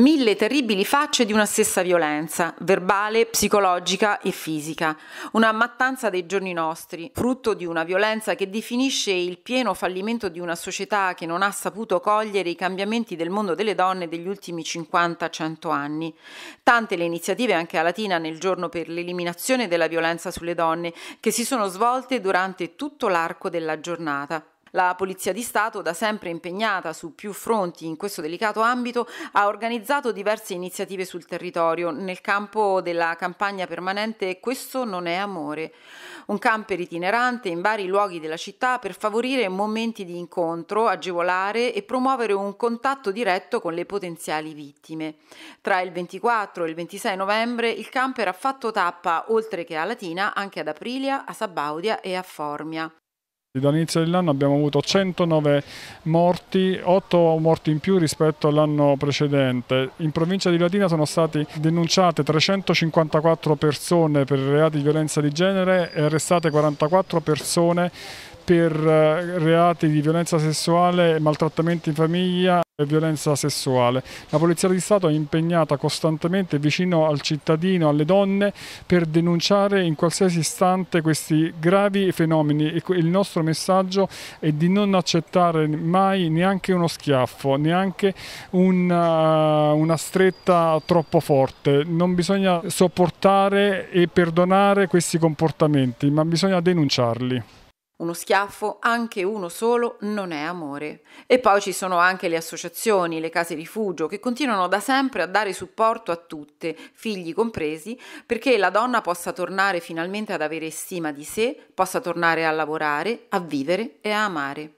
Mille terribili facce di una stessa violenza, verbale, psicologica e fisica. Una mattanza dei giorni nostri, frutto di una violenza che definisce il pieno fallimento di una società che non ha saputo cogliere i cambiamenti del mondo delle donne degli ultimi 50-100 anni. Tante le iniziative anche a Latina nel giorno per l'eliminazione della violenza sulle donne che si sono svolte durante tutto l'arco della giornata. La Polizia di Stato, da sempre impegnata su più fronti in questo delicato ambito, ha organizzato diverse iniziative sul territorio nel campo della campagna permanente Questo non è amore, un camper itinerante in vari luoghi della città per favorire momenti di incontro, agevolare e promuovere un contatto diretto con le potenziali vittime. Tra il 24 e il 26 novembre il camper ha fatto tappa, oltre che a Latina, anche ad Aprilia, a Sabaudia e a Formia. Dall'inizio dell'anno abbiamo avuto 109 morti, 8 morti in più rispetto all'anno precedente. In provincia di Latina sono state denunciate 354 persone per reati di violenza di genere e arrestate 44 persone per eh, reati di violenza sessuale, maltrattamenti in famiglia e violenza sessuale. La Polizia di Stato è impegnata costantemente vicino al cittadino, alle donne, per denunciare in qualsiasi istante questi gravi fenomeni il nostro messaggio è di non accettare mai neanche uno schiaffo, neanche una, eh, una stretta troppo forte. Non bisogna sopportare e perdonare questi comportamenti, ma bisogna denunciarli. Uno schiaffo, anche uno solo, non è amore. E poi ci sono anche le associazioni, le case rifugio, che continuano da sempre a dare supporto a tutte, figli compresi, perché la donna possa tornare finalmente ad avere stima di sé, possa tornare a lavorare, a vivere e a amare.